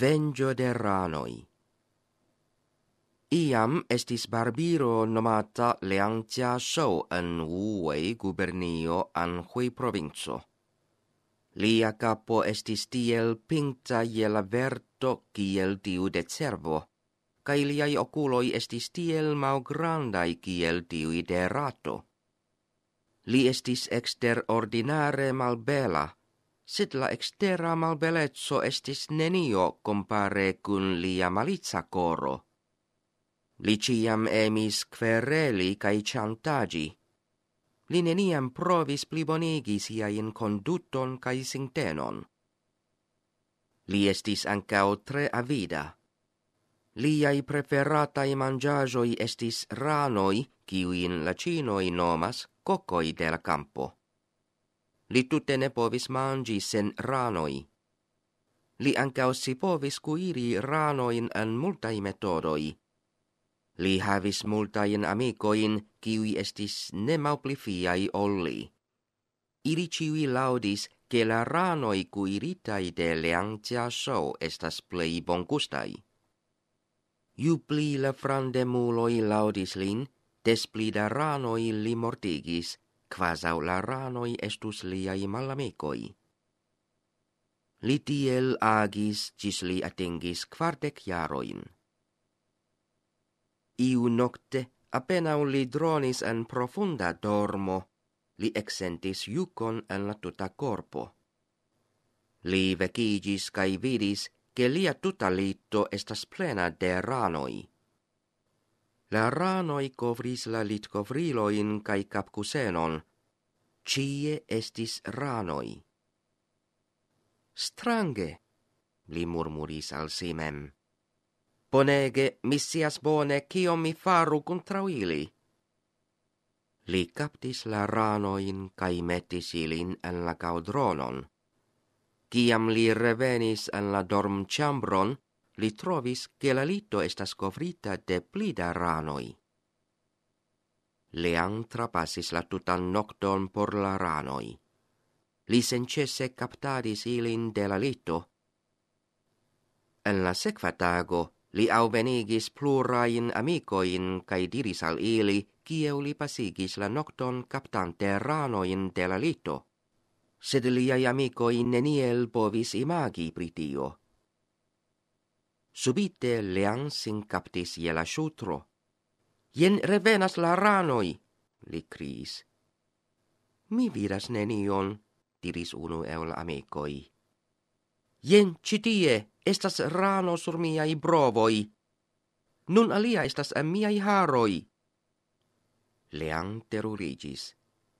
Vengio de ranoi. Iam estis barbiro nomata Liang Jia Shou en Wuwei gubernio Anhui provincio. Lia capo estis tiel pinta jela verto kiel tiu de cervo, kai liai oculoi estis tiel mau grandai kiel tiui de rato. Li estis exter ordinare malbela, bela, sit la ex terra estis nenio compare cun lia malitza coro. Liciam emis quereli cae chantagi. Li neniam provis plibonigi sia in conduton cae sintenon. Li estis ancao tre avida. Liai preferatai mangiajoi estis ranoi, kiuin lacinoi nomas, cocoi del campo li tutte ne povis mangi sen ranoi. Li ancao si povis cuiri ranoin an multai metodoi. Li havis multain amicoin, kiui estis ne maupli fiai olli. Iri ciui laudis, che la ranoi cuiritai de leantia show estas plei boncustai. Ju pli la frande muloi laudis lin, des pli da ranoi li mortigis, quasau la ranoi estus liai malamicoi. Li tiel agis cis li atingis quartec jaroin. Iu nocte, apenau li dronis en profunda dormo, li exentis jucon en la tuta corpo. Li vecigis cae vidis, che lia tuta litto estas plena de ranoi. La rano i covris la lit covrilo in kai capcusenon. Cie estis ranoi. Strange, li murmuris al simem. Bonege, mi sias bone, cio mi faru contra ili. Li captis la rano in kai metis ilin en la caudronon. Ciam li revenis en la dorm chambron, li trovis che la lito estas covrita de plida ranoi. Leang trapassis la tuta nocton por la ranoi. Li sencesse captadis ilin de la lito. En la sequa tago, li auvenigis plurain amicoin cae diris al ili, kieu li pasigis la nocton captante ranoin de la lito. Sed liai amicoi neniel povis imagi pritio subite lean sin captis iela la sutro. Jen revenas la ranoi, li criis. Mi viras nenion, diris unu eul amicoi. Jen citie, estas rano sur miai brovoi. Nun alia estas a miai haroi. Leang terurigis,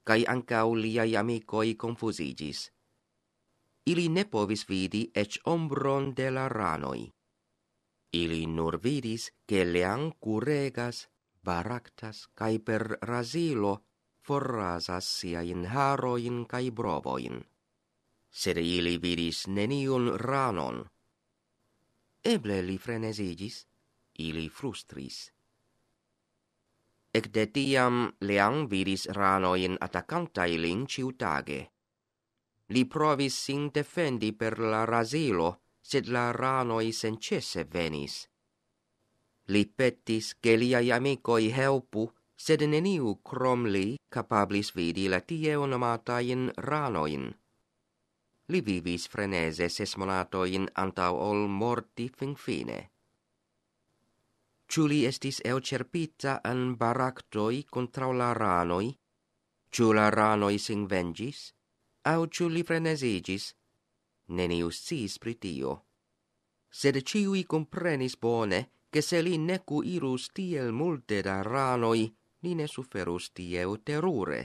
cae ancau liai amicoi confusigis. Ili ne povis vidi ec ombron de la ranoi ili nur vidis che lean curregas, baractas kai per rasilo forrasas sia in haro in kai brovoin ili vidis neniun ranon eble li frenesigis ili frustris ec de tiam lean vidis ranoin atacanta ilin ciutage li provis sin defendi per la rasilo – sed la ranoi sencese venis. Li pettis, che liai amicoi helpu, sed neniu crom li capablis vidi la tie in ranoin. Li vivis frenese ses in antau ol morti fin fine. Ciuli estis eucerpita an baractoi contra la ranoi, ciula ranoi sing vengis, au ciuli frenesigis, neniu sis pritio sed ciui comprenis bone, che se li necu irus tiel multe da ranoi, ni ne suferus tieu terure.